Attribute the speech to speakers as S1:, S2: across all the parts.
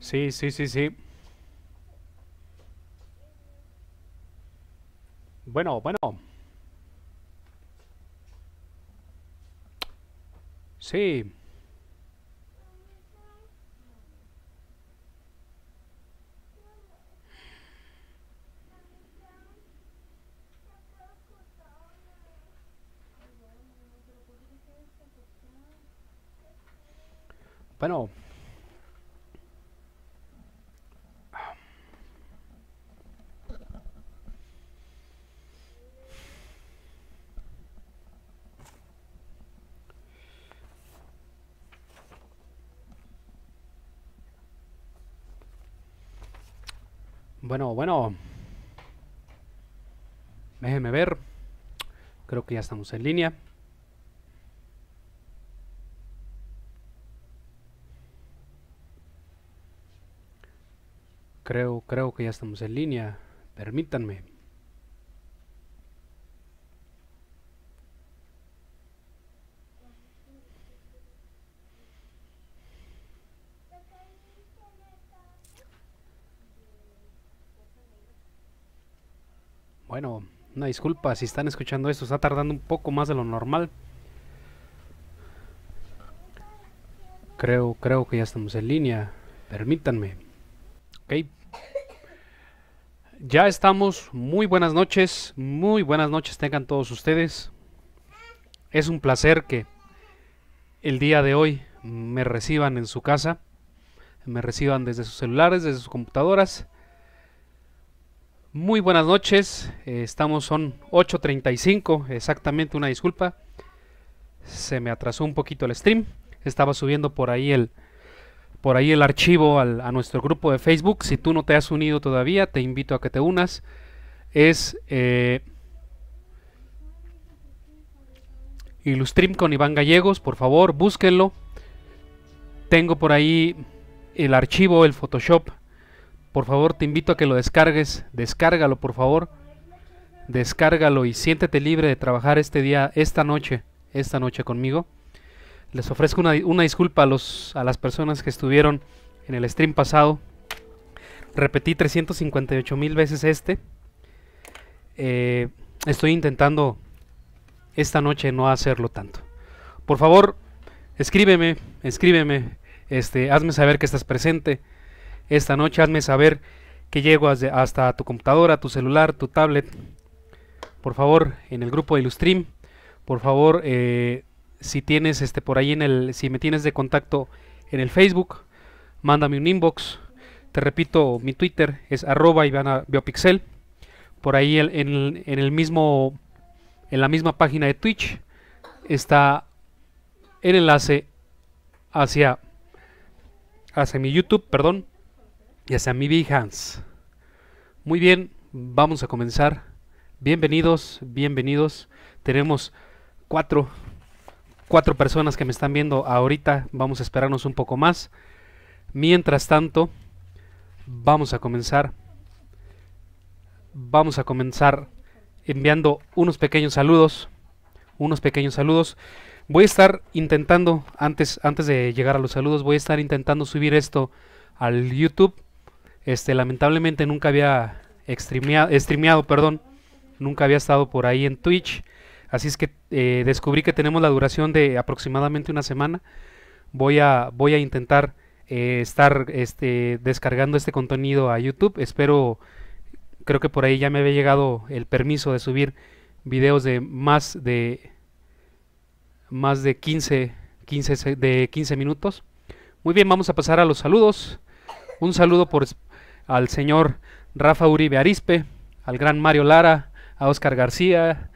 S1: Sí, sí, sí, sí. Bueno, bueno. Sí. Bueno. Bueno, bueno. déjenme ver. Creo que ya estamos en línea. Creo, creo que ya estamos en línea. Permítanme. Una disculpa si están escuchando esto, está tardando un poco más de lo normal. Creo, creo que ya estamos en línea. Permítanme. Ok. Ya estamos. Muy buenas noches. Muy buenas noches tengan todos ustedes. Es un placer que el día de hoy me reciban en su casa. Me reciban desde sus celulares, desde sus computadoras muy buenas noches, eh, estamos, son 8.35, exactamente una disculpa, se me atrasó un poquito el stream, estaba subiendo por ahí el, por ahí el archivo a nuestro grupo de Facebook, si tú no te has unido todavía, te invito a que te unas, es eh, Ilustrim con Iván Gallegos, por favor, búsquenlo, tengo por ahí el archivo, el Photoshop por favor, te invito a que lo descargues. Descárgalo, por favor. Descárgalo y siéntete libre de trabajar este día, esta noche, esta noche conmigo. Les ofrezco una, disculpa a, los, a las personas que estuvieron en el stream pasado. Repetí 358 mil veces este. Eh, estoy intentando esta noche no hacerlo tanto. Por favor, escríbeme, escríbeme, este, hazme saber que estás presente. Esta noche hazme saber que llego hasta tu computadora, tu celular, tu tablet. Por favor, en el grupo de Ilustream. Por favor, eh, si tienes este por ahí en el, si me tienes de contacto en el Facebook, mándame un inbox. Te repito, mi Twitter es arroba Ivana Biopixel. Por ahí en, el mismo, en la misma página de Twitch está el enlace hacia, hacia mi YouTube, perdón, y hacia mi Hans. Muy bien, vamos a comenzar. Bienvenidos, bienvenidos. Tenemos cuatro, cuatro personas que me están viendo ahorita. Vamos a esperarnos un poco más. Mientras tanto, vamos a comenzar. Vamos a comenzar enviando unos pequeños saludos. Unos pequeños saludos. Voy a estar intentando, antes, antes de llegar a los saludos, voy a estar intentando subir esto al YouTube este, lamentablemente nunca había streameado, perdón, nunca había estado por ahí en Twitch. Así es que eh, descubrí que tenemos la duración de aproximadamente una semana. Voy a, voy a intentar eh, estar este, descargando este contenido a YouTube. Espero, creo que por ahí ya me había llegado el permiso de subir videos de más de más de 15 de 15 minutos. Muy bien, vamos a pasar a los saludos. Un saludo por al señor Rafa Uribe Arispe, al gran Mario Lara, a Oscar García,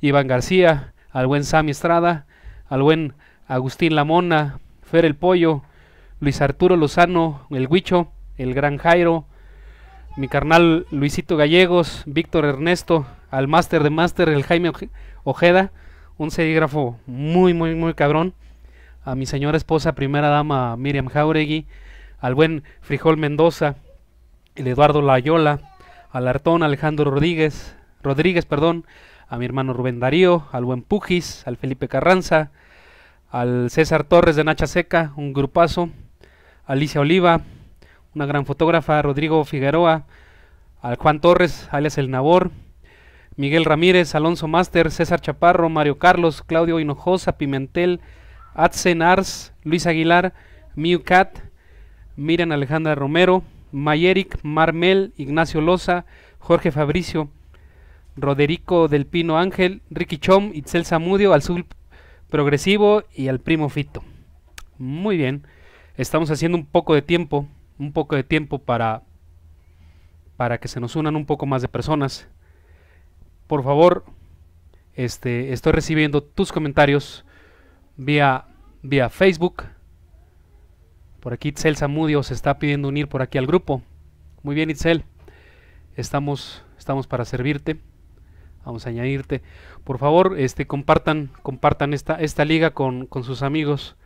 S1: Iván García, al buen Sammy Estrada, al buen Agustín Lamona, Fer el Pollo, Luis Arturo Lozano, el Huicho, el gran Jairo, mi carnal Luisito Gallegos, Víctor Ernesto, al máster de máster, el Jaime Ojeda, un serígrafo muy, muy, muy cabrón, a mi señora esposa, primera dama Miriam Jauregui, al buen Frijol Mendoza, el Eduardo Layola, al Artón Alejandro Rodríguez, Rodríguez, perdón, a mi hermano Rubén Darío, al buen Pujis, al Felipe Carranza, al César Torres de Nacha Seca, un grupazo, Alicia Oliva, una gran fotógrafa, Rodrigo Figueroa, al Juan Torres, alias El Nabor, Miguel Ramírez, Alonso Máster, César Chaparro, Mario Carlos, Claudio Hinojosa, Pimentel, Atsen Ars, Luis Aguilar, Miu Cat, Miriam Alejandra Romero, Mayeric Marmel, Ignacio Loza, Jorge Fabricio, Roderico del Pino Ángel, Ricky Chom, Itzel Zamudio, al Progresivo y al Primo Fito. Muy bien, estamos haciendo un poco de tiempo, un poco de tiempo para, para que se nos unan un poco más de personas. Por favor, este, estoy recibiendo tus comentarios vía, vía Facebook, por aquí Itzel Zamudio se está pidiendo unir por aquí al grupo. Muy bien, Itzel. Estamos, estamos para servirte. Vamos a añadirte. Por favor, este, compartan, compartan esta, esta liga con, con sus amigos.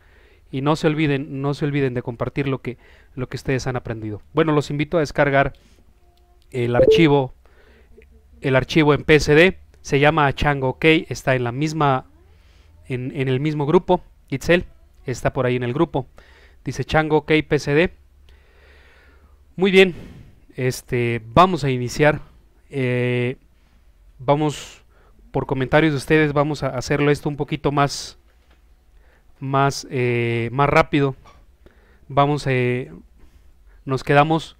S1: Y no se olviden, no se olviden de compartir lo que, lo que ustedes han aprendido. Bueno, los invito a descargar el archivo, el archivo en PSD. Se llama Chango OK, está en la misma, en, en el mismo grupo. Itzel está por ahí en el grupo. Dice Chango, ok, Muy bien, este, vamos a iniciar. Eh, vamos, por comentarios de ustedes, vamos a hacerlo esto un poquito más, más, eh, más rápido. Vamos, eh, nos quedamos,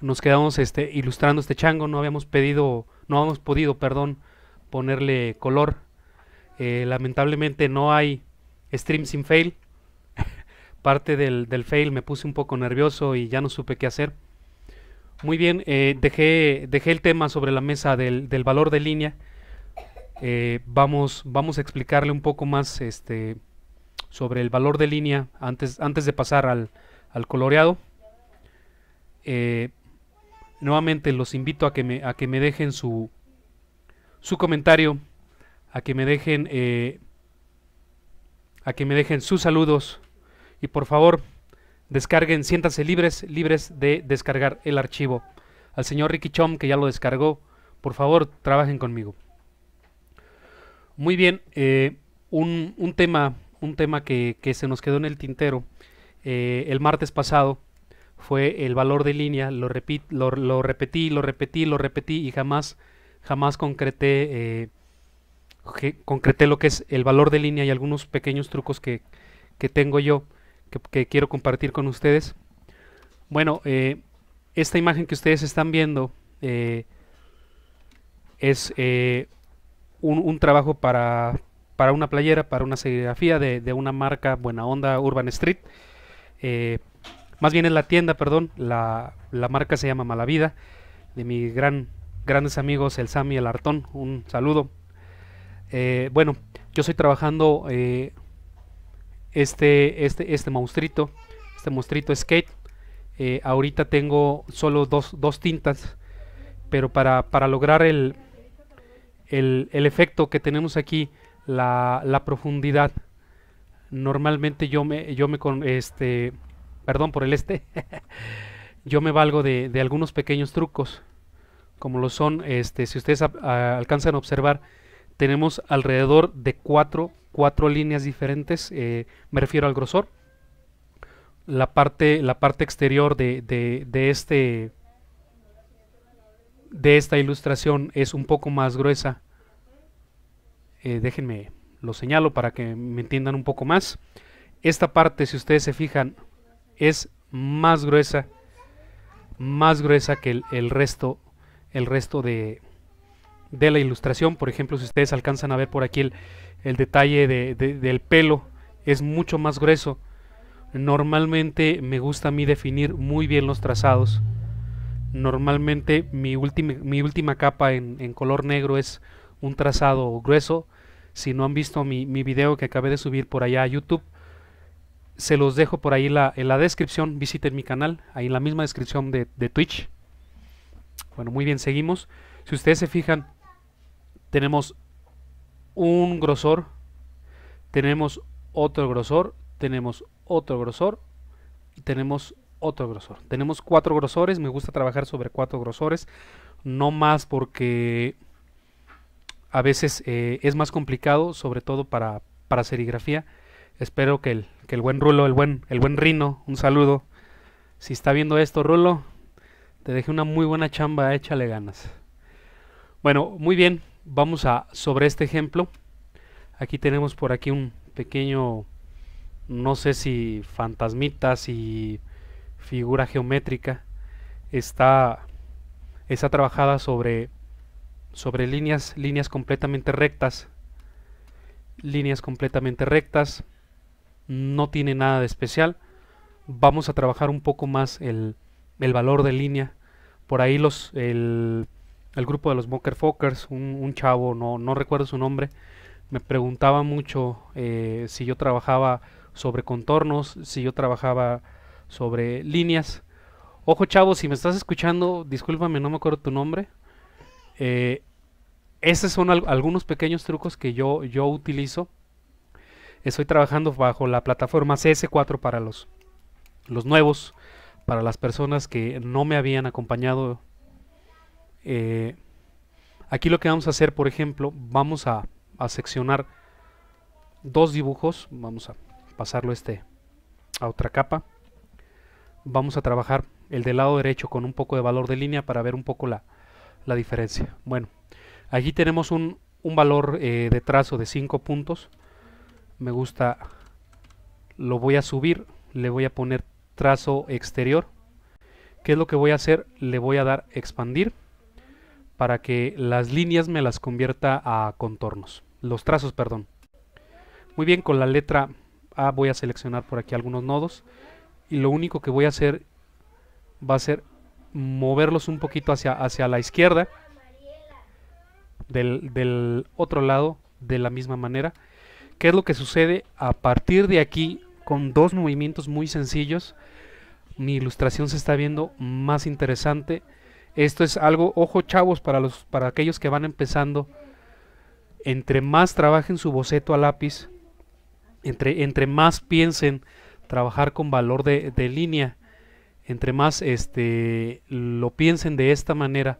S1: nos quedamos este, ilustrando este chango. No habíamos pedido, no habíamos podido, perdón, ponerle color. lamentablemente no hay streams sin fail parte del, del, fail, me puse un poco nervioso y ya no supe qué hacer. Muy bien, eh, dejé, dejé, el tema sobre la mesa del, valor de línea. Eh, vamos, vamos a explicarle un poco más este, sobre el valor de línea antes, antes de pasar al, al coloreado. Eh, nuevamente los invito a que me, a que me dejen su, su comentario, a que me dejen, a que me dejen sus saludos y por favor descarguen, siéntanse libres, libres de descargar el archivo. Al señor Ricky Chom que ya lo descargó, por favor trabajen conmigo. Muy bien, eh, un, tema, un tema que, que, se nos quedó en el tintero eh, el martes pasado fue el valor de línea, lo, lo, repetí, lo repetí, lo repetí y jamás, jamás concreté, eh, concreté lo que es el valor de línea y algunos pequeños trucos que, que tengo yo que, quiero compartir con ustedes. Bueno, eh, esta imagen que ustedes están viendo eh, es eh, un, trabajo para, para, una playera, para una serigrafía de, una marca Buena Onda Urban Street. más bien en la tienda, perdón, la, la marca se llama Malavida, de mis gran grandes amigos, el Sam y el Artón. Un saludo. bueno, yo estoy trabajando este, este, este maustrito este monstruito skate. Eh, ahorita tengo solo dos, dos tintas, pero para, para lograr el, el, el, efecto que tenemos aquí, la, la profundidad, normalmente yo me, yo me con este, perdón por el este, yo me valgo de, algunos pequeños trucos, como lo son, este, si ustedes alcanzan a observar, tenemos alrededor de cuatro, líneas diferentes, eh, me refiero al grosor. La parte, la parte exterior de, este, de esta ilustración es un poco más gruesa. Eh, déjenme, lo señalo para que me entiendan un poco más. Esta parte, si ustedes se fijan, es más gruesa, más gruesa que el, el resto, el resto de, de la ilustración. Por ejemplo, si ustedes alcanzan a ver por aquí el, detalle del pelo, es mucho más grueso. Normalmente me gusta a mí definir muy bien los trazados. Normalmente mi, última, mi última capa en, color negro es un trazado grueso. Si no han visto mi, mi, video que acabé de subir por allá a YouTube, se los dejo por ahí la, en la descripción. Visiten mi canal, ahí en la misma descripción de, de Twitch. Bueno, muy bien, seguimos. Si ustedes se fijan, tenemos un grosor, tenemos otro grosor, tenemos otro grosor y tenemos otro grosor. Tenemos cuatro grosores, me gusta trabajar sobre cuatro grosores, no más porque a veces eh, es más complicado, sobre todo para, serigrafía. Espero que el, el, buen Rulo, el buen, el buen Rino, un saludo. Si está viendo esto, Rulo, te dejé una muy buena chamba, échale ganas. Bueno, muy bien, vamos a sobre este ejemplo aquí tenemos por aquí un pequeño no sé si fantasmita si figura geométrica está está trabajada sobre sobre líneas líneas completamente rectas líneas completamente rectas no tiene nada de especial vamos a trabajar un poco más el, el valor de línea por ahí los el el grupo de los Bunker Fokers, un, chavo, no, no recuerdo su nombre, me preguntaba mucho eh, si yo trabajaba sobre contornos, si yo trabajaba sobre líneas. Ojo chavo, si me estás escuchando, discúlpame, no me acuerdo tu nombre. Eh, esos son algunos pequeños trucos que yo, yo utilizo. Estoy trabajando bajo la plataforma CS4 para los, los nuevos, para las personas que no me habían acompañado eh, aquí lo que vamos a hacer, por ejemplo, vamos a, seccionar dos dibujos. Vamos a pasarlo este a otra capa. Vamos a trabajar el del lado derecho con un poco de valor de línea para ver un poco la, diferencia. Bueno, aquí tenemos un, valor eh, de trazo de 5 puntos. Me gusta, lo voy a subir, le voy a poner trazo exterior. ¿Qué es lo que voy a hacer? Le voy a dar expandir para que las líneas me las convierta a contornos, los trazos, perdón. Muy bien, con la letra A voy a seleccionar por aquí algunos nodos y lo único que voy a hacer va a ser moverlos un poquito hacia, hacia la izquierda del, del otro lado de la misma manera. ¿Qué es lo que sucede? A partir de aquí, con dos movimientos muy sencillos, mi ilustración se está viendo más interesante esto es algo, ojo chavos, para, los, para aquellos que van empezando. Entre más trabajen su boceto a lápiz, entre, entre más piensen trabajar con valor de, línea, entre más este, lo piensen de esta manera,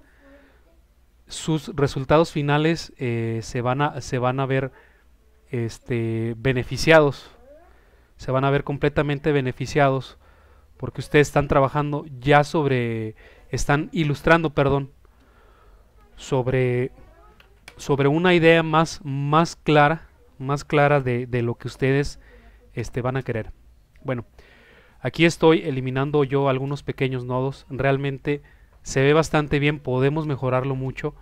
S1: sus resultados finales eh, se, van a, se van a ver este, beneficiados, se van a ver completamente beneficiados, porque ustedes están trabajando ya sobre están ilustrando, perdón, sobre, sobre una idea más, más clara, más clara de, lo que ustedes este, van a querer. Bueno, aquí estoy eliminando yo algunos pequeños nodos. Realmente se ve bastante bien, podemos mejorarlo mucho.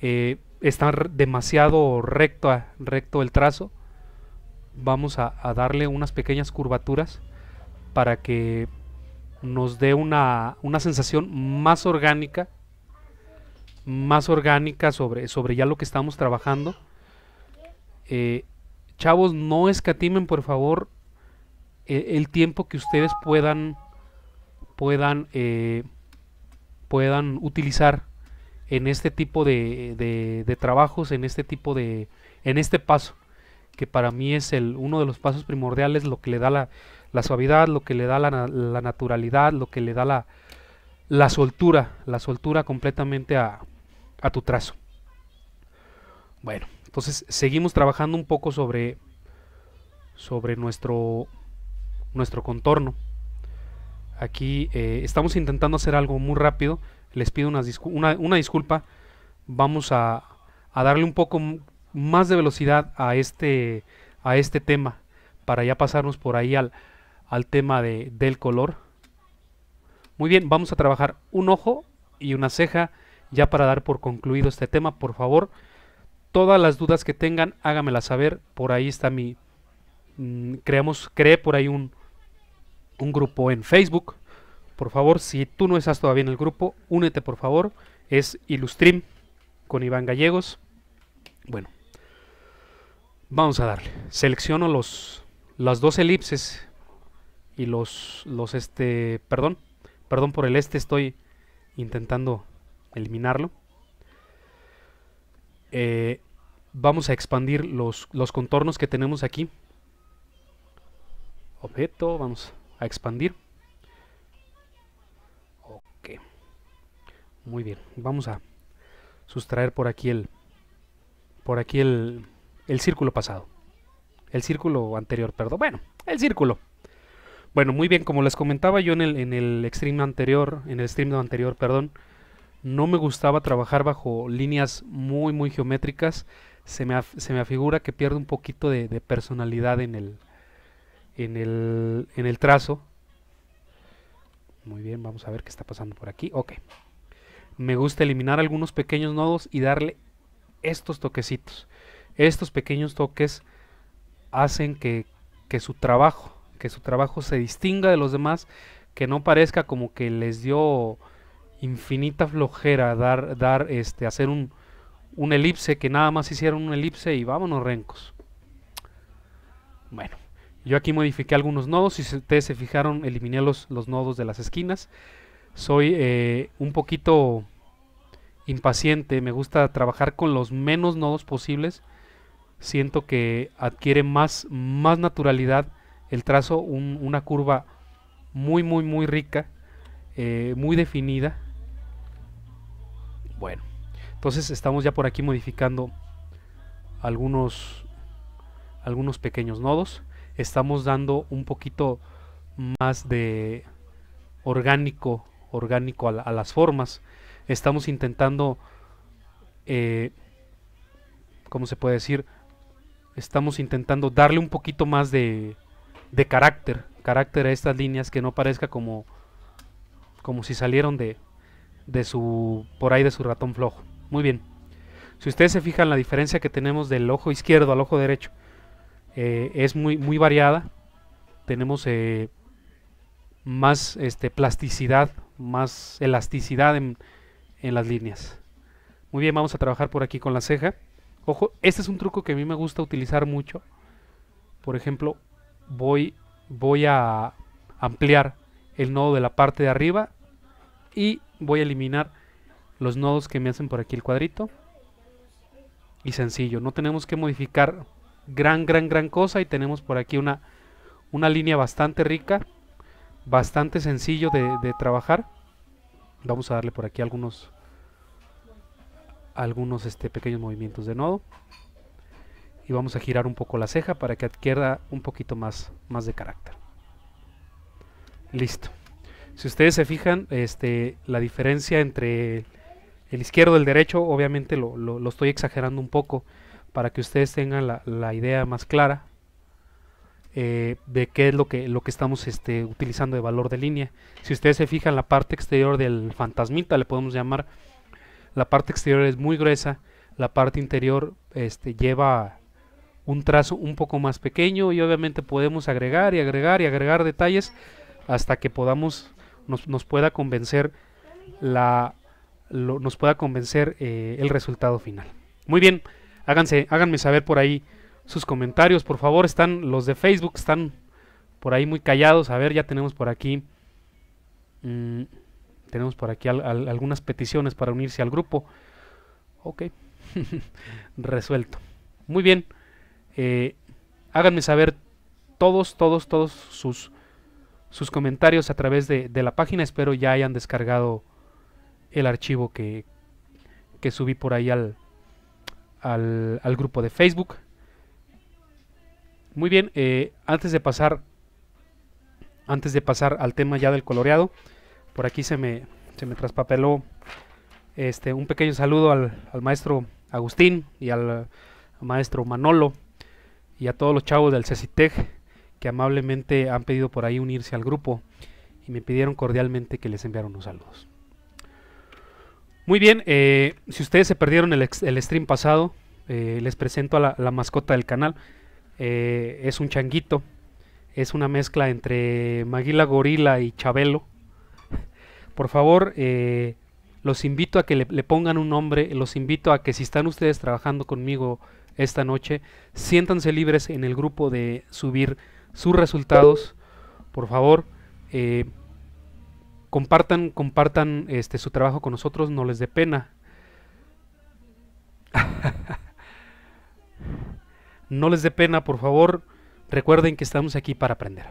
S1: Eh, está demasiado recto, recto el trazo. Vamos a darle unas pequeñas curvaturas para que nos dé una, una sensación más orgánica, más orgánica sobre, sobre ya lo que estamos trabajando. Eh, chavos, no escatimen por favor e, el, tiempo que ustedes puedan puedan eh, puedan utilizar en este tipo de, de, de, trabajos, en este tipo de en este paso que para mí es el uno de los pasos primordiales, lo que le da la la suavidad, lo que le da la, naturalidad, lo que le da la, la soltura, la soltura completamente a, tu trazo. Bueno, entonces seguimos trabajando un poco sobre, sobre nuestro, nuestro contorno. Aquí eh, estamos intentando hacer algo muy rápido. Les pido una, una disculpa. Vamos a, a, darle un poco más de velocidad a este, a este tema para ya pasarnos por ahí al, al tema de, del color. Muy bien, vamos a trabajar un ojo y una ceja ya para dar por concluido este tema. Por favor, todas las dudas que tengan, hágamelas saber. Por ahí está mi... Mm, creamos, cree por ahí un, un grupo en Facebook. Por favor, si tú no estás todavía en el grupo, únete por favor. Es Ilustrim con Iván Gallegos. Bueno, vamos a darle. Selecciono los, las dos elipses y los, los este, perdón, perdón por el este, estoy intentando eliminarlo. Eh, vamos a expandir los, los contornos que tenemos aquí. Objeto, vamos a expandir. Ok. Muy bien, vamos a sustraer por aquí el, por aquí el, el círculo pasado. El círculo anterior, perdón. Bueno, el círculo. Bueno, muy bien, como les comentaba yo en el, en el stream anterior, en el stream anterior, perdón, no me gustaba trabajar bajo líneas muy, muy geométricas. Se me, afigura que pierde un poquito de, personalidad en el, en el, en el trazo. Muy bien, vamos a ver qué está pasando por aquí. Ok. Me gusta eliminar algunos pequeños nodos y darle estos toquecitos. Estos pequeños toques hacen que, que su trabajo que su trabajo se distinga de los demás, que no parezca como que les dio infinita flojera dar, dar este, hacer un, un elipse, que nada más hicieron un elipse y vámonos rencos. Bueno, yo aquí modifiqué algunos nodos, si ustedes se fijaron, eliminé los, los nodos de las esquinas. Soy eh, un poquito impaciente, me gusta trabajar con los menos nodos posibles. Siento que adquiere más, más naturalidad el trazo una curva muy, muy, muy rica, eh, muy definida. Bueno, entonces estamos ya por aquí modificando algunos, algunos pequeños nodos. Estamos dando un poquito más de orgánico, orgánico a, las formas. Estamos intentando, eh, ¿cómo se puede decir? Estamos intentando darle un poquito más de, de carácter, carácter a estas líneas que no parezca como, como si salieron de, de su, por ahí de su ratón flojo. Muy bien. Si ustedes se fijan la diferencia que tenemos del ojo izquierdo al ojo derecho, eh, es muy, muy variada. Tenemos eh, más este, plasticidad, más elasticidad en, en las líneas. Muy bien, vamos a trabajar por aquí con la ceja. Ojo, este es un truco que a mí me gusta utilizar mucho. Por ejemplo, voy, voy a ampliar el nodo de la parte de arriba y voy a eliminar los nodos que me hacen por aquí el cuadrito y sencillo no tenemos que modificar gran gran gran cosa y tenemos por aquí una una línea bastante rica bastante sencillo de, de trabajar vamos a darle por aquí algunos algunos este, pequeños movimientos de nodo y vamos a girar un poco la ceja para que adquierda un poquito más, más de carácter. Listo. Si ustedes se fijan, este, la diferencia entre el izquierdo y el derecho, obviamente lo, estoy exagerando un poco para que ustedes tengan la, idea más clara eh, de qué es lo que, lo que estamos este, utilizando de valor de línea. Si ustedes se fijan, la parte exterior del fantasmita, le podemos llamar, la parte exterior es muy gruesa, la parte interior este, lleva un trazo un poco más pequeño y obviamente podemos agregar y agregar y agregar detalles hasta que podamos nos, nos pueda convencer la nos pueda convencer eh, el resultado final muy bien háganse háganme saber por ahí sus comentarios por favor están los de Facebook están por ahí muy callados a ver ya tenemos por aquí mm, tenemos por aquí algunas peticiones para unirse al grupo ok resuelto muy bien eh, háganme saber todos, todos, todos sus, sus comentarios a través de, la página. Espero ya hayan descargado el archivo que, subí por ahí al, al, al, grupo de Facebook. Muy bien, eh, antes de pasar antes de pasar al tema ya del coloreado, por aquí se me, se me traspapeló este, un pequeño saludo al, maestro Agustín y al maestro Manolo y a todos los chavos del CECITEC que amablemente han pedido por ahí unirse al grupo y me pidieron cordialmente que les enviara unos saludos. Muy bien, eh, si ustedes se perdieron el, stream pasado, eh, les presento a la, mascota del canal. Eh, es un changuito, es una mezcla entre Maguila Gorila y Chabelo. Por favor, los invito a que le, le pongan un nombre, los invito a que si están ustedes trabajando conmigo esta noche. Siéntanse libres en el grupo de subir sus resultados. Por favor, eh, compartan, compartan este, su trabajo con nosotros, no les dé pena. no les dé pena, por favor. Recuerden que estamos aquí para aprender.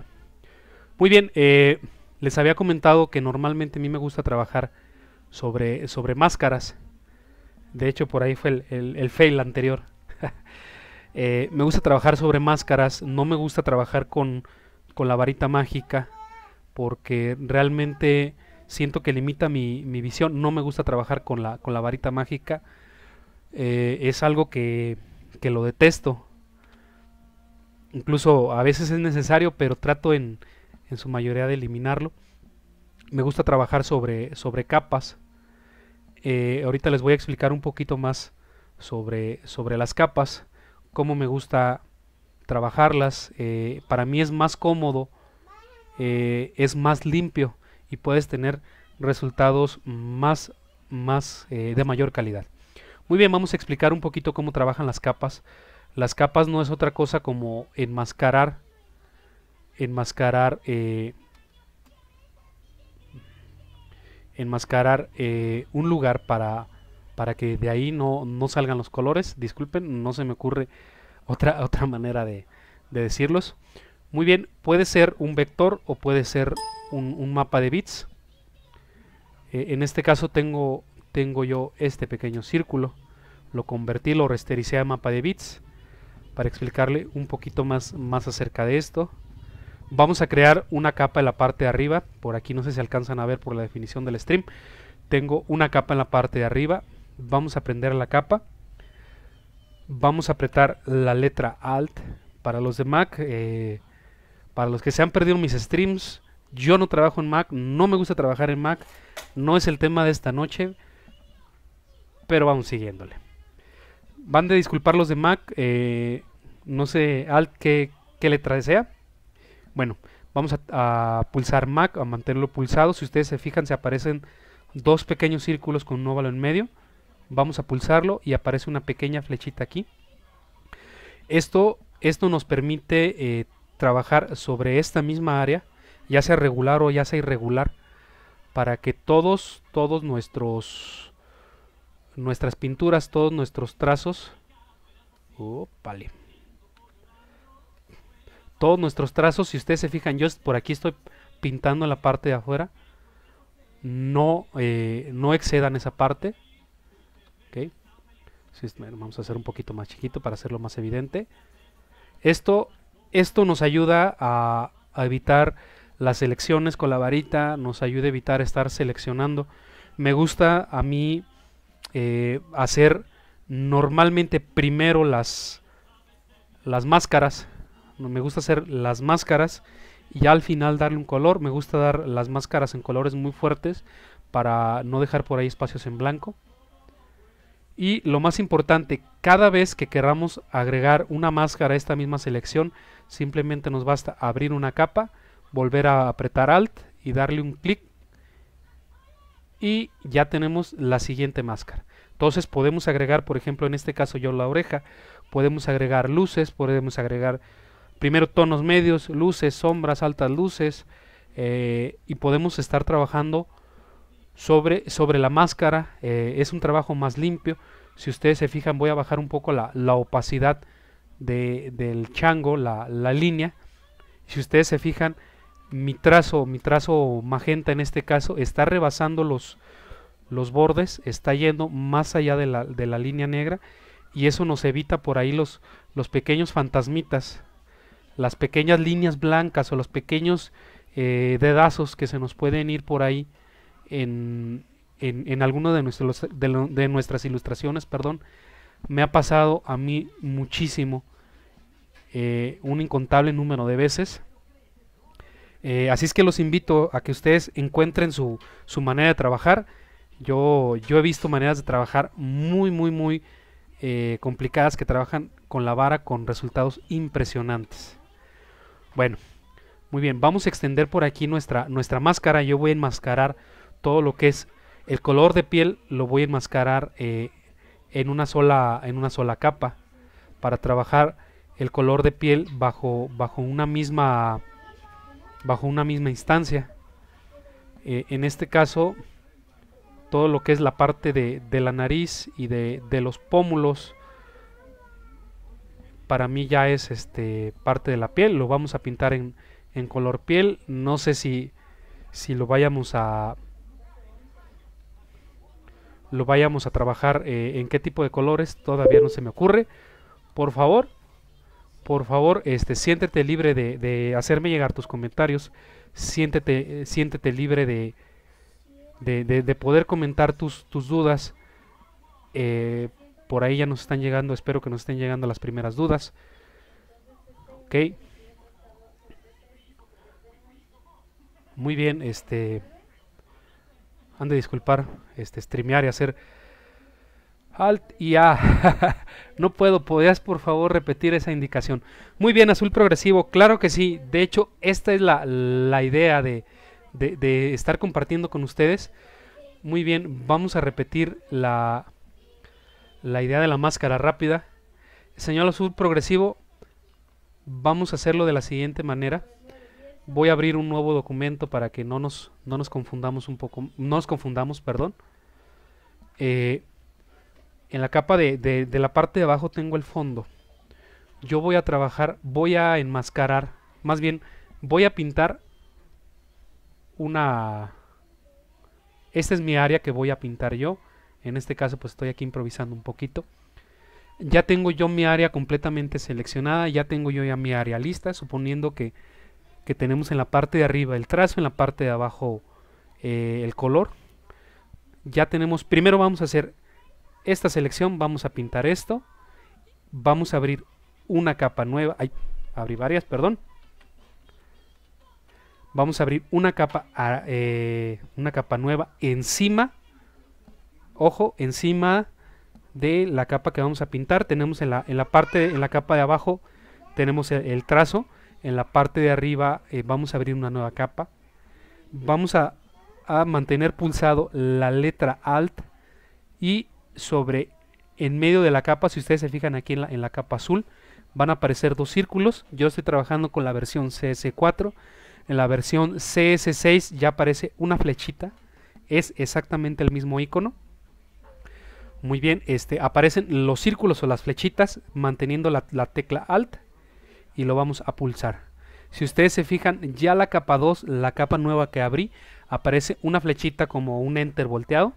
S1: Muy bien, eh, les había comentado que normalmente a mí me gusta trabajar sobre, sobre máscaras. De hecho, por ahí fue el fail anterior. Eh, me gusta trabajar sobre máscaras, no me gusta trabajar con, la varita mágica, porque realmente siento que limita mi, visión. No me gusta trabajar con la, con la varita mágica. Eh, es algo que, lo detesto. Incluso a veces es necesario, pero trato en, su mayoría de eliminarlo. Me gusta trabajar sobre, sobre capas. Eh, ahorita les voy a explicar un poquito más sobre, sobre las capas, cómo me gusta trabajarlas. Eh, para mí es más cómodo, eh, es más limpio y puedes tener resultados más, más eh, de mayor calidad. Muy bien, vamos a explicar un poquito cómo trabajan las capas. Las capas no es otra cosa como enmascarar, enmascarar, enmascarar un lugar para para que de ahí no, no salgan los colores. Disculpen, no se me ocurre otra, otra manera de, de decirlos. Muy bien, puede ser un vector o puede ser un, mapa de bits. Eh, en este caso tengo, tengo yo este pequeño círculo. Lo convertí, lo restericé a mapa de bits. Para explicarle un poquito más, más acerca de esto. Vamos a crear una capa en la parte de arriba. Por aquí no sé si alcanzan a ver por la definición del stream. Tengo una capa en la parte de arriba vamos a prender la capa vamos a apretar la letra alt para los de Mac eh, para los que se han perdido mis streams yo no trabajo en Mac no me gusta trabajar en Mac no es el tema de esta noche pero vamos siguiéndole van de disculpar los de Mac eh, no sé alt qué, letra sea bueno vamos a, pulsar Mac, a mantenerlo pulsado. Si ustedes se fijan, se aparecen dos pequeños círculos con un óvalo en medio. Vamos a pulsarlo y aparece una pequeña flechita aquí. Esto, esto nos permite eh, trabajar sobre esta misma área, ya sea regular o ya sea irregular, para que todos, todos nuestros, nuestras pinturas, todos nuestros trazos, todos nuestros trazos, si ustedes se fijan, yo por aquí estoy pintando la parte de afuera, no, eh, no excedan esa parte, vamos a hacer un poquito más chiquito para hacerlo más evidente. Esto, esto nos ayuda a, evitar las selecciones con la varita, nos ayuda a evitar estar seleccionando. Me gusta a mí eh, hacer normalmente primero las, las máscaras. Me gusta hacer las máscaras y al final darle un color. Me gusta dar las máscaras en colores muy fuertes para no dejar por ahí espacios en blanco. Y lo más importante, cada vez que queramos agregar una máscara a esta misma selección, simplemente nos basta abrir una capa, volver a apretar Alt y darle un clic y ya tenemos la siguiente máscara. Entonces podemos agregar, por ejemplo, en este caso yo la oreja, podemos agregar luces, podemos agregar primero tonos medios, luces, sombras, altas luces eh, y podemos estar trabajando sobre, sobre la máscara eh, es un trabajo más limpio. Si ustedes se fijan voy a bajar un poco la, la opacidad de, del chango, la, la, línea. Si ustedes se fijan, mi trazo, mi trazo magenta en este caso está rebasando los, los bordes, está yendo más allá de la, de la línea negra y eso nos evita por ahí los, los pequeños fantasmitas, las pequeñas líneas blancas o los pequeños eh, dedazos que se nos pueden ir por ahí en, en, alguno de, nuestros, de, nuestras ilustraciones, perdón, me ha pasado a mí muchísimo, eh, un incontable número de veces. Eh, así es que los invito a que ustedes encuentren su, manera de trabajar. Yo, yo, he visto maneras de trabajar muy, muy, muy eh, complicadas que trabajan con la vara con resultados impresionantes. Bueno, muy bien, vamos a extender por aquí nuestra, nuestra máscara. Yo voy a enmascarar todo lo que es el color de piel lo voy a enmascarar eh, en, una sola, en una sola capa para trabajar el color de piel bajo, bajo una misma bajo una misma instancia eh, en este caso todo lo que es la parte de, de la nariz y de, los pómulos para mí ya es este parte de la piel lo vamos a pintar en, en color piel no sé si si lo vayamos a lo vayamos a trabajar eh, en qué tipo de colores, todavía no se me ocurre. Por favor, por favor, este, siéntete libre de, de hacerme llegar tus comentarios, siéntete, eh, siéntete libre de, de, de, poder comentar tus, tus dudas. Eh, por ahí ya nos están llegando, espero que nos estén llegando las primeras dudas. Ok. Muy bien, este han de disculpar, este, streamear y hacer Alt y A. no puedo, ¿podrías por favor repetir esa indicación? Muy bien, azul progresivo, claro que sí. De hecho, esta es la, la idea de, de, estar compartiendo con ustedes. Muy bien, vamos a repetir la, la idea de la máscara rápida. Señor azul progresivo, vamos a hacerlo de la siguiente manera voy a abrir un nuevo documento para que no nos, nos confundamos un poco, no nos confundamos, perdón. Eh, en la capa de, de, de, la parte de abajo tengo el fondo. Yo voy a trabajar, voy a enmascarar, más bien voy a pintar una... Esta es mi área que voy a pintar yo. En este caso pues estoy aquí improvisando un poquito. Ya tengo yo mi área completamente seleccionada, ya tengo yo ya mi área lista, suponiendo que que tenemos en la parte de arriba el trazo, en la parte de abajo eh, el color. Ya tenemos, primero vamos a hacer esta selección, vamos a pintar esto, vamos a abrir una capa nueva, hay, abrí varias, perdón. Vamos a abrir una capa, ah, eh, una capa nueva encima, ojo, encima de la capa que vamos a pintar. Tenemos en la, en la parte, en la capa de abajo, tenemos el trazo en la parte de arriba eh, vamos a abrir una nueva capa. Vamos a, mantener pulsado la letra Alt y sobre en medio de la capa, si ustedes se fijan aquí en la, en la, capa azul, van a aparecer dos círculos. Yo estoy trabajando con la versión CS4. En la versión CS6 ya aparece una flechita. Es exactamente el mismo icono. Muy bien, este, aparecen los círculos o las flechitas manteniendo la, la tecla Alt y lo vamos a pulsar. Si ustedes se fijan, ya la capa 2, la capa nueva que abrí, aparece una flechita como un enter volteado.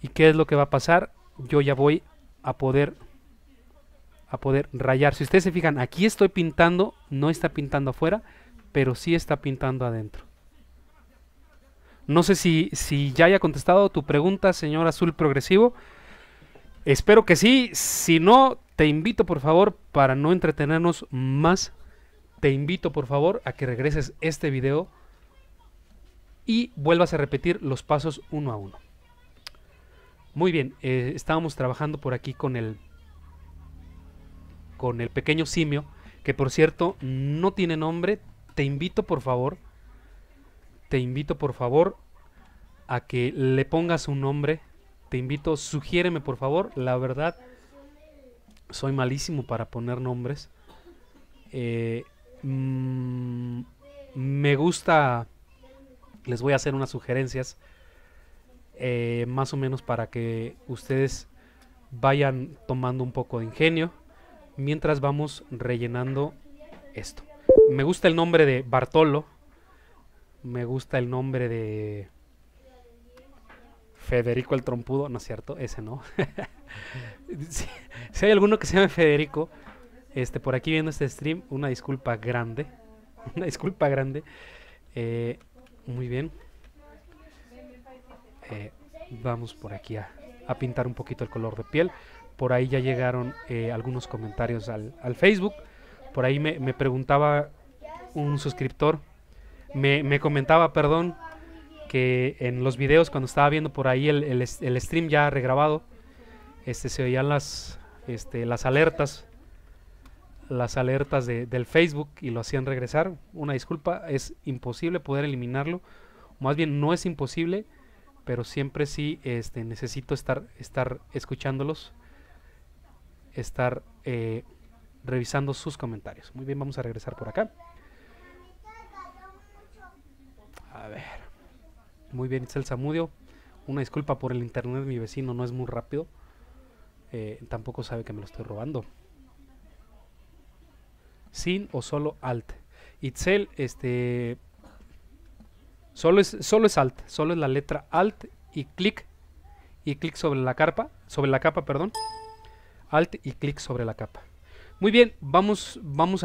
S1: ¿Y qué es lo que va a pasar? Yo ya voy a poder a poder rayar. Si ustedes se fijan, aquí estoy pintando, no está pintando afuera, pero sí está pintando adentro. No sé si, si ya haya contestado tu pregunta, señor Azul Progresivo. Espero que sí. Si no, te invito por favor, para no entretenernos más, te invito por favor a que regreses este video y vuelvas a repetir los pasos uno a uno. Muy bien, eh, estábamos trabajando por aquí con el con el pequeño simio, que por cierto no tiene nombre. Te invito por favor, te invito por favor a que le pongas un nombre. Te invito, sugiéreme por favor. La verdad soy malísimo para poner nombres. Eh, mm, me gusta, les voy a hacer unas sugerencias, eh, más o menos para que ustedes vayan tomando un poco de ingenio mientras vamos rellenando esto. Me gusta el nombre de Bartolo, me gusta el nombre de Federico el Trompudo, no es cierto, ese no. si, hay alguno que se llame Federico, este, por aquí viendo este stream, una disculpa grande. Una disculpa grande. Eh, muy bien. Eh, vamos por aquí a, pintar un poquito el color de piel. Por ahí ya llegaron eh, algunos comentarios al, Facebook. Por ahí me, preguntaba un suscriptor, me, me comentaba, perdón, que en los videos cuando estaba viendo por ahí el, stream ya regrabado, este, se oían las, este, las alertas, las alertas de, del Facebook y lo hacían regresar. Una disculpa, es imposible poder eliminarlo. Más bien no es imposible, pero siempre sí este, necesito estar, estar escuchándolos, estar eh, revisando sus comentarios. Muy bien, vamos a regresar por acá. A ver. Muy bien, Itzel Zamudio. Una disculpa por el internet de mi vecino, no es muy rápido. Eh, tampoco sabe que me lo estoy robando. Sin o solo alt. Itzel, este. Solo es, solo es alt, solo es la letra alt y clic. Y clic sobre la carpa, sobre la capa, perdón. Alt y clic sobre la capa. Muy bien, vamos, vamos a.